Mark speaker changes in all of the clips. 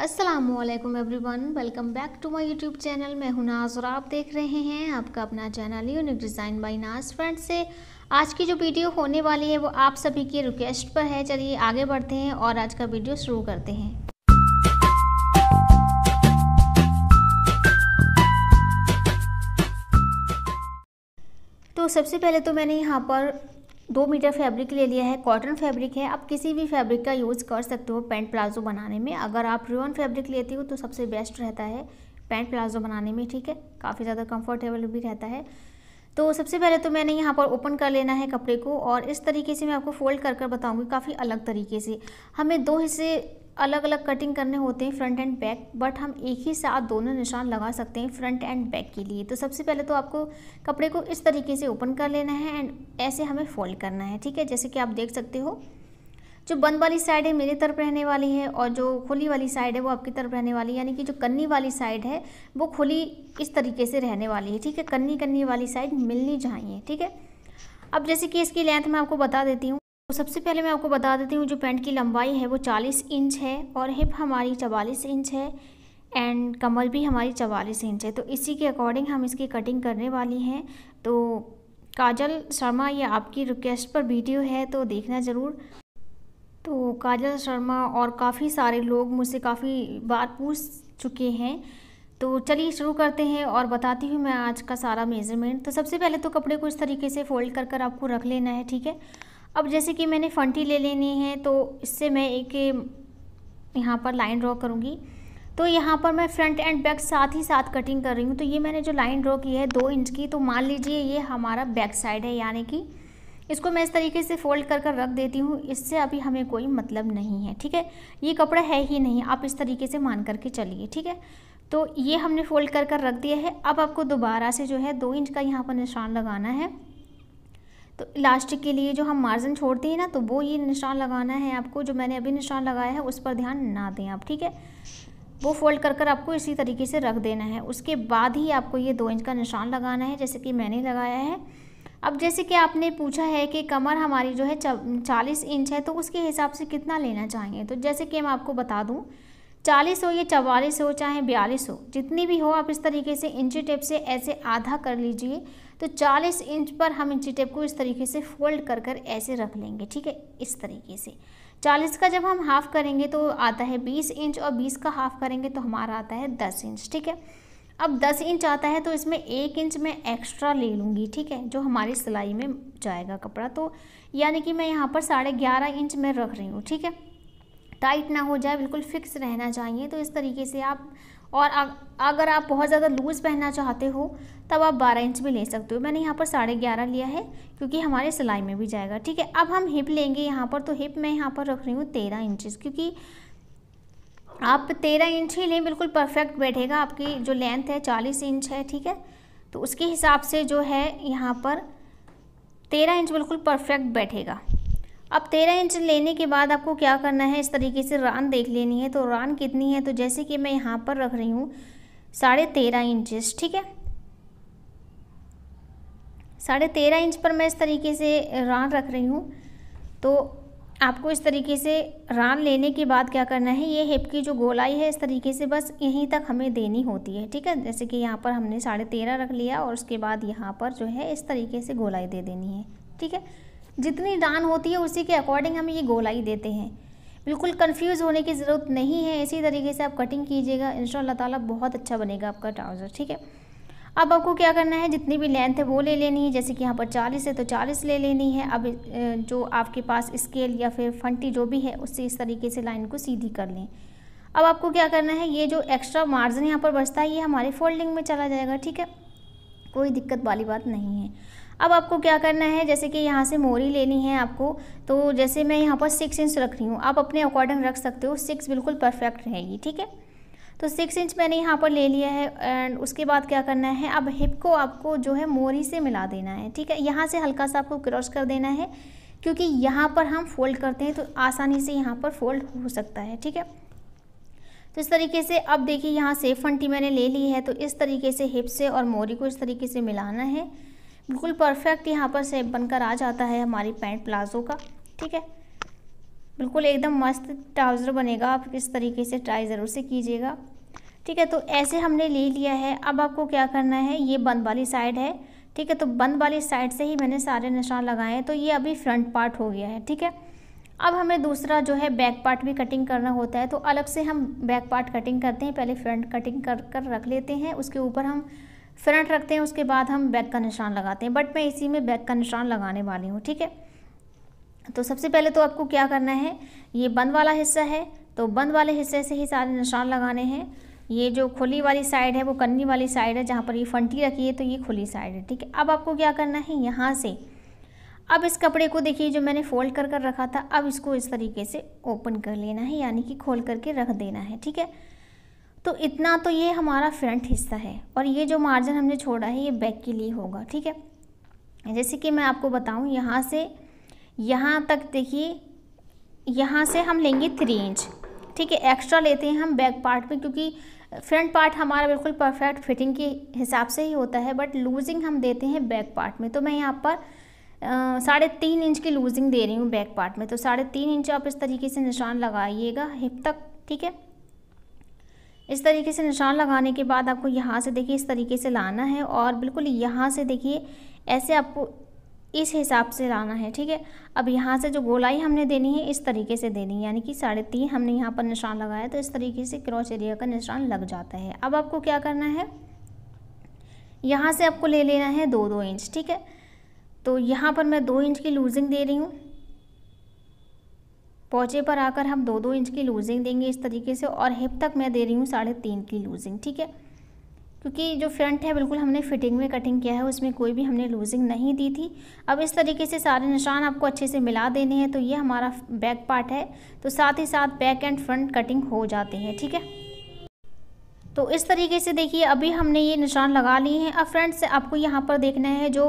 Speaker 1: Aslam everyone welcome back to my YouTube channel मैं हूं नाज और आप देख रहे हैं आपका अपना channel unique design by Naaz friend से आज की जो वीडियो होने वाली है वो आप सभी के रिक्वेस्ट पर है चलिए आगे बढ़ते हैं और आज का वीडियो शुरू करते हैं तो सबसे पहले तो मैंने यहाँ पर दो मीटर फैब्रिक ले लिया है कॉटन फैब्रिक है आप किसी भी फैब्रिक का यूज़ कर सकते हो पैंट प्लाजो बनाने में अगर आप रिवन फैब्रिक लेती हो तो सबसे बेस्ट रहता है पैंट प्लाजो बनाने में ठीक है काफ़ी ज़्यादा कंफर्टेबल भी रहता है तो सबसे पहले तो मैंने यहाँ पर ओपन कर लेना है कपड़े को और इस तरीके से मैं आपको फोल्ड कर कर बताऊँगी काफ़ी अलग तरीके से हमें दो हिस्से अलग अलग कटिंग करने होते हैं फ्रंट एंड बैक बट हम एक ही साथ दोनों निशान लगा सकते हैं फ्रंट एंड बैक के लिए तो सबसे पहले तो आपको कपड़े को इस तरीके से ओपन कर लेना है एंड ऐसे हमें फोल्ड करना है ठीक है जैसे कि आप देख सकते हो जो बंद वाली साइड है मेरी तरफ रहने वाली है और जो खुली वाली साइड है वो आपकी तरफ रहने वाली है यानी कि जो कन्नी वाली साइड है वो खुली इस तरीके से रहने वाली है ठीक है कन्नी कन्नी वाली साइड मिलनी चाहिए ठीक है अब जैसे कि इसकी लेंथ मैं आपको बता देती हूँ तो सबसे पहले मैं आपको बता देती हूँ जो पैंट की लंबाई है वो चालीस इंच है और हिप हमारी चवालीस इंच है एंड कमर भी हमारी चवालीस इंच है तो इसी के अकॉर्डिंग हम इसकी कटिंग करने वाली हैं तो काजल शर्मा ये आपकी रिक्वेस्ट पर वीडियो है तो देखना ज़रूर तो काजल शर्मा और काफ़ी सारे लोग मुझसे काफ़ी बार पूछ चुके हैं तो चलिए शुरू करते हैं और बताती हूँ मैं आज का सारा मेज़रमेंट तो सबसे पहले तो कपड़े को इस तरीके से फ़ोल्ड कर कर आपको रख लेना है ठीक है अब जैसे कि मैंने फंटी ले लेनी है तो इससे मैं एक यहाँ पर लाइन ड्रॉ करूँगी तो यहाँ पर मैं फ्रंट एंड बैक साथ ही साथ कटिंग कर रही हूँ तो ये मैंने जो लाइन ड्रॉ की है दो इंच की तो मान लीजिए ये हमारा बैक साइड है यानी कि इसको मैं इस तरीके से फोल्ड कर कर रख देती हूँ इससे अभी हमें कोई मतलब नहीं है ठीक है ये कपड़ा है ही नहीं आप इस तरीके से मान करके चलिए ठीक है तो ये हमने फोल्ड कर कर रख दिया है अब आपको दोबारा से जो है दो इंच का यहाँ पर निशान लगाना है तो इलास्टिक के लिए जो हम मार्जिन छोड़ते हैं ना तो वो ये निशान लगाना है आपको जो मैंने अभी निशान लगाया है उस पर ध्यान ना दें आप ठीक है वो फोल्ड कर कर आपको इसी तरीके से रख देना है उसके बाद ही आपको ये दो इंच का निशान लगाना है जैसे कि मैंने लगाया है अब जैसे कि आपने पूछा है कि कमर हमारी जो है चालीस इंच है तो उसके हिसाब से कितना लेना चाहेंगे तो जैसे कि मैं आपको बता दूँ चालीस हो या चवालीस हो चाहे बयालीस हो जितनी भी हो आप इस तरीके से इंची टेप से ऐसे आधा कर लीजिए तो चालीस इंच पर हम इंची टेप को इस तरीके से फोल्ड कर कर ऐसे रख लेंगे ठीक है इस तरीके से चालीस का जब हम हाफ़ करेंगे तो आता है बीस इंच और बीस का हाफ़ करेंगे तो हमारा आता है दस इंच ठीक है अब दस इंच आता है तो इसमें एक इंच मैं एक्स्ट्रा ले लूँगी ठीक है जो हमारी सिलाई में जाएगा कपड़ा तो यानी कि मैं यहाँ पर साढ़े ग्यारह इंच में रख रही हूँ ठीक है टाइट ना हो जाए बिल्कुल फिक्स रहना चाहिए तो इस तरीके से आप और अगर आप बहुत ज़्यादा लूज़ पहनना चाहते हो तब आप 12 इंच भी ले सकते हो मैंने यहाँ पर साढ़े ग्यारह लिया है क्योंकि हमारे सिलाई में भी जाएगा ठीक है अब हम हिप लेंगे यहाँ पर तो हिप मैं यहाँ पर रख रही हूँ तेरह इंचज़ क्योंकि आप तेरह इंच ही लें बिल्कुल परफेक्ट बैठेगा आपकी जो लेंथ है चालीस इंच है ठीक है तो उसके हिसाब से जो है यहाँ पर तेरह इंच बिल्कुल परफेक्ट बैठेगा अब तेरह इंच लेने के बाद आपको क्या करना है इस तरीके से रान देख लेनी है तो रान कितनी है तो जैसे कि मैं यहाँ पर रख रही हूँ साढ़े तेरह इंचज ठीक है साढ़े तेरह इंच पर मैं इस तरीके से रान रख रही हूँ तो आपको इस तरीके से रान लेने के बाद क्या करना है ये हिप की जो गोलाई है इस तरीके से बस यहीं तक हमें देनी होती है ठीक है जैसे कि यहाँ पर हमने साढ़े तेरह रख लिया और उसके बाद यहाँ पर जो है इस तरीके से गोलाई दे देनी है ठीक है जितनी डान होती है उसी के अकॉर्डिंग हम ये गोलाई देते हैं बिल्कुल कंफ्यूज होने की ज़रूरत नहीं है इसी तरीके से आप कटिंग कीजिएगा इन ताला बहुत अच्छा बनेगा आपका ट्राउज़र ठीक है अब आपको क्या करना है जितनी भी लेंथ है वो ले लेनी है जैसे कि यहाँ पर 40 है तो 40 ले लेनी है अब जो आपके पास स्केल या फिर फंटी जो भी है उससे इस तरीके से लाइन को सीधी कर लें अब आपको क्या करना है ये जो एक्स्ट्रा मार्जिन यहाँ पर बचता है ये हमारे फोल्डिंग में चला जाएगा ठीक है कोई दिक्कत वाली बात नहीं है अब आपको क्या करना है जैसे कि यहाँ से मोरी लेनी है आपको तो जैसे मैं यहाँ पर सिक्स इंच रख रही हूँ आप अपने अकॉर्डिंग रख सकते हो सिक्स बिल्कुल परफेक्ट रहेगी ठीक है तो सिक्स इंच मैंने यहाँ पर ले लिया है एंड उसके बाद क्या करना है अब हिप को आपको जो है मोरी से मिला देना है ठीक है यहाँ से हल्का सा आपको क्रॉस कर देना है क्योंकि यहाँ पर हम फोल्ड करते हैं तो आसानी से यहाँ पर फोल्ड हो सकता है ठीक है तो इस तरीके से अब देखिए यहाँ सेफ फंटी मैंने ले ली है तो इस तरीके से हिप से और मोरी को इस तरीके से मिलाना है बिल्कुल परफेक्ट यहाँ पर सेप बनकर आ जाता है हमारी पैंट प्लाजो का ठीक है बिल्कुल एकदम मस्त ट्राउज़र बनेगा आप इस तरीके से ट्राई ज़रूर से कीजिएगा ठीक है तो ऐसे हमने ले लिया है अब आपको क्या करना है ये बंद वाली साइड है ठीक है तो बंद वाली साइड से ही मैंने सारे निशान लगाए हैं तो ये अभी फ्रंट पार्ट हो गया है ठीक है अब हमें दूसरा जो है बैक पार्ट भी कटिंग करना होता है तो अलग से हम बैक पार्ट कटिंग करते हैं पहले फ्रंट कटिंग कर कर रख लेते हैं उसके ऊपर हम फ्रंट रखते हैं उसके बाद हम बैक का निशान लगाते हैं बट मैं इसी में बैक का निशान लगाने वाली हूँ ठीक है तो सबसे पहले तो आपको क्या करना है ये बंद वाला हिस्सा है तो बंद वाले हिस्से से ही सारे निशान लगाने हैं ये जो खुली वाली साइड है वो कन्नी वाली साइड है जहाँ पर ये फंटी रखी है तो ये खुली साइड है ठीक है अब आपको क्या करना है यहाँ से अब इस कपड़े को देखिए जो मैंने फोल्ड कर कर रखा था अब इसको इस तरीके से ओपन कर लेना है यानी कि खोल करके रख देना है ठीक है तो इतना तो ये हमारा फ्रंट हिस्सा है और ये जो मार्जिन हमने छोड़ा है ये बैक के लिए होगा ठीक है जैसे कि मैं आपको बताऊँ यहाँ से यहाँ तक देखिए यहाँ से हम लेंगे थ्री इंच ठीक है एक्स्ट्रा लेते हैं हम बैक पार्ट में क्योंकि फ्रंट पार्ट हमारा बिल्कुल परफेक्ट फिटिंग के हिसाब से ही होता है बट लूजिंग हम देते हैं बैक पार्ट में तो मैं यहाँ पर साढ़े तीन इंच की लूजिंग दे रही हूँ बैक पार्ट में तो साढ़े तीन इंच आप इस तरीके से निशान लगाइएगा हिप तक ठीक है इस तरीके से निशान लगाने के बाद आपको यहाँ से देखिए इस तरीके से लाना है और बिल्कुल यहाँ से देखिए ऐसे आपको इस हिसाब से लाना है ठीक है अब यहाँ से जो गोलाई हमने देनी है इस तरीके से देनी है यानी कि साढ़े तीन हमने यहाँ पर निशान लगाया तो इस तरीके से क्रॉच एरिया का निशान लग जाता है अब आपको क्या करना है यहाँ से आपको ले लेना है दो दो इंच ठीक है तो यहाँ पर मैं दो इंच की लूजिंग दे रही हूँ पहुँचे पर आकर हम दो दो इंच की लूजिंग देंगे इस तरीके से और हिप तक मैं दे रही हूँ साढ़े तीन की लूजिंग ठीक है क्योंकि जो फ्रंट है बिल्कुल हमने फिटिंग में कटिंग किया है उसमें कोई भी हमने लूजिंग नहीं दी थी अब इस तरीके से सारे निशान आपको अच्छे से मिला देने हैं तो ये हमारा बैक पार्ट है तो साथ ही साथ बैक एंड फ्रंट कटिंग हो जाते हैं ठीक है तो इस तरीके से देखिए अभी हमने ये निशान लगा लिए हैं अब फ्रेंड्स आपको यहाँ पर देखना है जो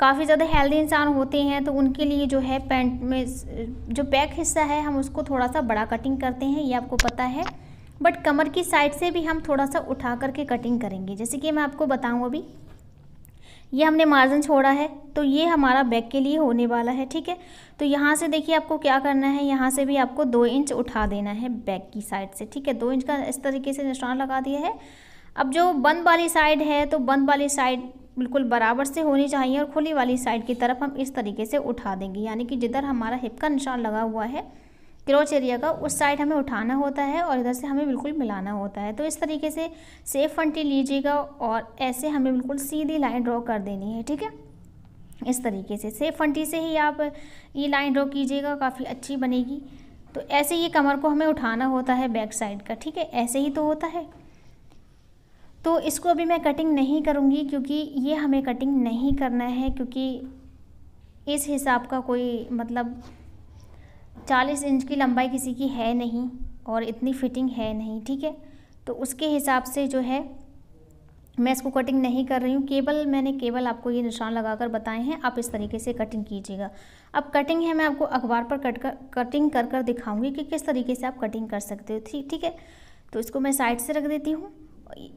Speaker 1: काफ़ी ज़्यादा हेल्दी इंसान होते हैं तो उनके लिए जो है पैंट में जो बैक हिस्सा है हम उसको थोड़ा सा बड़ा कटिंग करते हैं ये आपको पता है बट कमर की साइड से भी हम थोड़ा सा उठा करके कटिंग करेंगे जैसे कि मैं आपको बताऊँ अभी ये हमने मार्जिन छोड़ा है तो ये हमारा बैक के लिए होने वाला है ठीक है तो यहाँ से देखिए आपको क्या करना है यहाँ से भी आपको दो इंच उठा देना है बैक की साइड से ठीक है दो इंच का इस तरीके से निशान लगा दिया है अब जो बंद वाली साइड है तो बंद वाली साइड बिल्कुल बराबर से होनी चाहिए और खुली वाली साइड की तरफ हम इस तरीके से उठा देंगे यानी कि जिधर हमारा हिप का निशान लगा हुआ है क्रोच एरिया का उस साइड हमें उठाना होता है और इधर से हमें बिल्कुल मिलाना होता है तो इस तरीके से सेफ फंटी लीजिएगा और ऐसे हमें बिल्कुल सीधी लाइन ड्रॉ कर देनी है ठीक है इस तरीके से सेफ फंटी से ही आप ये लाइन ड्रॉ कीजिएगा काफ़ी अच्छी बनेगी तो ऐसे ये कमर को हमें उठाना होता है बैक साइड का ठीक है ऐसे ही तो होता है तो इसको अभी मैं कटिंग नहीं करूँगी क्योंकि ये हमें कटिंग नहीं करना है क्योंकि इस हिसाब का कोई मतलब चालीस इंच की लंबाई किसी की है नहीं और इतनी फिटिंग है नहीं ठीक है तो उसके हिसाब से जो है मैं इसको कटिंग नहीं कर रही हूँ केवल मैंने केवल आपको ये निशान लगाकर बताए हैं आप इस तरीके से कटिंग कीजिएगा अब कटिंग है मैं आपको अखबार पर कट कर कटिंग कर कर दिखाऊँगी कि किस तरीके से आप कटिंग कर सकते हो ठीक ठीक है तो इसको मैं साइड से रख देती हूँ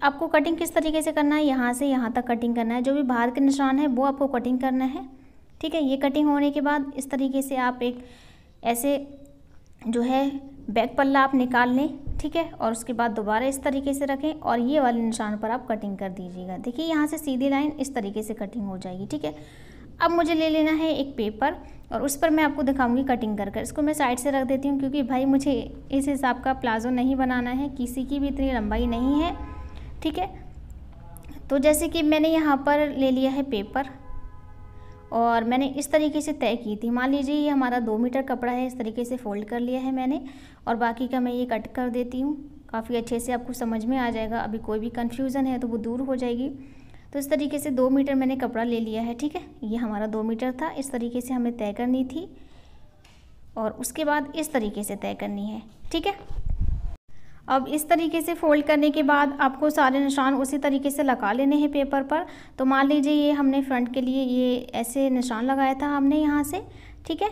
Speaker 1: आपको कटिंग किस तरीके से करना है यहाँ से यहाँ तक कटिंग करना है जो भी बाहर के निशान है वो आपको कटिंग करना है ठीक है ये कटिंग होने के बाद इस तरीके से आप एक ऐसे जो है बैक पल्ला आप निकाल लें ठीक है और उसके बाद दोबारा इस तरीके से रखें और ये वाले निशान पर आप कटिंग कर दीजिएगा देखिए यहाँ से सीधी लाइन इस तरीके से कटिंग हो जाएगी ठीक है अब मुझे ले लेना है एक पेपर और उस पर मैं आपको दिखाऊंगी कटिंग कर कर इसको मैं साइड से रख देती हूँ क्योंकि भाई मुझे इस हिसाब का प्लाजो नहीं बनाना है किसी की भी इतनी लंबाई नहीं है ठीक है तो जैसे कि मैंने यहाँ पर ले लिया है पेपर और मैंने इस तरीके से तय की थी मान लीजिए ये हमारा दो मीटर कपड़ा है इस तरीके से फोल्ड कर लिया है मैंने और बाकी का मैं ये कट कर देती हूँ काफ़ी अच्छे से आपको समझ में आ जाएगा अभी कोई भी कन्फ्यूज़न है तो वो दूर हो जाएगी तो इस तरीके से दो मीटर मैंने कपड़ा ले लिया है ठीक है ये हमारा दो मीटर था इस तरीके से हमें तय करनी थी और उसके बाद इस तरीके से तय करनी है ठीक है अब इस तरीके से फोल्ड करने के बाद आपको सारे निशान उसी तरीके से लगा लेने हैं पेपर पर तो मान लीजिए ये हमने फ्रंट के लिए ये ऐसे निशान लगाया था हमने यहाँ से ठीक है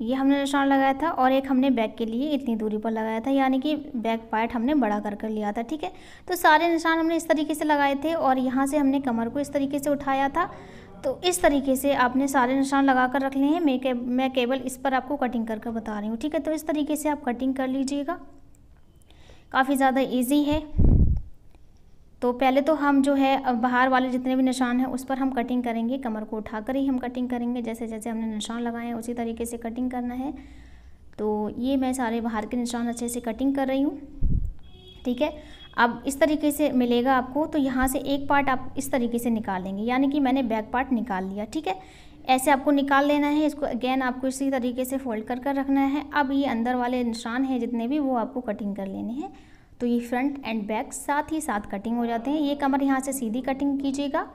Speaker 1: ये हमने निशान लगाया था और एक हमने बैक के लिए इतनी दूरी पर लगाया था यानी कि बैक पार्ट हमने बड़ा कर कर लिया था ठीक है तो सारे निशान हमने इस तरीके से लगाए थे और यहाँ से हमने कमर को इस तरीके से उठाया था तो इस तरीके से आपने सारे निशान लगा कर रख लिए हैं मैं के, मैं केवल इस पर आपको कटिंग कर कर बता रही हूँ ठीक है तो इस तरीके से आप कटिंग कर लीजिएगा काफ़ी ज़्यादा इजी है तो पहले तो हम जो है बाहर वाले जितने भी निशान हैं उस पर हम कटिंग करेंगे कमर को उठाकर ही हम कटिंग करेंगे जैसे जैसे हमने निशान लगाए हैं उसी तरीके से कटिंग करना है तो ये मैं सारे बाहर के निशान अच्छे से कटिंग कर रही हूँ ठीक है अब इस तरीके से मिलेगा आपको तो यहाँ से एक पार्ट आप इस तरीके से निकालेंगे यानी कि मैंने बैक पार्ट निकाल लिया ठीक है ऐसे आपको निकाल लेना है इसको अगेन आपको इसी तरीके से फोल्ड कर कर रखना है अब ये अंदर वाले निशान हैं जितने भी वो आपको कटिंग कर लेने हैं तो ये फ्रंट एंड बैक साथ ही साथ कटिंग हो जाते हैं ये कमर यहाँ से सीधी कटिंग कीजिएगा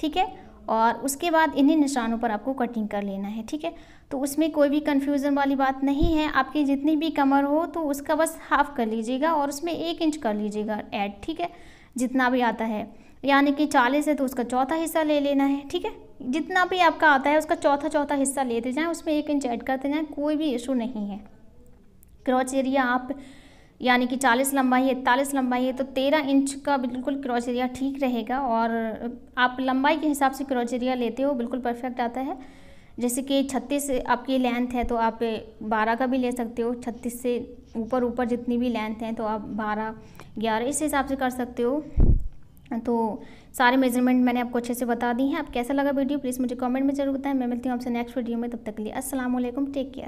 Speaker 1: ठीक है और उसके बाद इन्हीं निशानों पर आपको कटिंग कर लेना है ठीक है तो उसमें कोई भी कन्फ्यूज़न वाली बात नहीं है आपकी जितनी भी कमर हो तो उसका बस हाफ़ कर लीजिएगा और उसमें एक इंच कर लीजिएगा ऐड ठीक है जितना भी आता है यानी कि चालीस है तो उसका चौथा हिस्सा ले लेना है ठीक है जितना भी आपका आता है उसका चौथा चौथा हिस्सा लेते जाएँ उसमें एक इंच ऐड करते जाएँ कोई भी इशू नहीं है क्रॉच एरिया आप यानी कि 40 लंबाई है इकतालीस लंबाई है तो 13 इंच का बिल्कुल क्रॉच एरिया ठीक रहेगा और आप लंबाई के हिसाब से क्रॉच एरिया लेते हो बिल्कुल परफेक्ट आता है जैसे कि 36 आपकी लेंथ है तो आप 12 का भी ले सकते हो 36 से ऊपर ऊपर जितनी भी लेंथ है तो आप 12 11 इस हिसाब से कर सकते हो तो सारे मेजरमेंट मैंने आपको अच्छे से बता दी हैं आप कैसा लगा वीडियो प्लीज़ मुझे कमेंट में जरूर बताएं मैं मिलती हूँ आपसे नेक्स्ट वीडियो में तब तक के लिए असलम टेक केयर